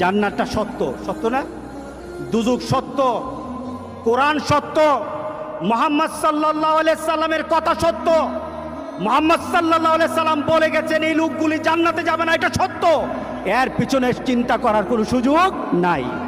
জান্নাতটা সত্য সত্য না দুজুক সত্য কোরআন সত্য মোহাম্মদ সাল্লাহ সাল্লামের কথা সত্য মোহাম্মদ সাল্লাহ সাল্লাম বলে গেছেন এই লোকগুলি জান্নাতে যাবে না এটা সত্য এর পিছনে চিন্তা করার কোনো সুযোগ নাই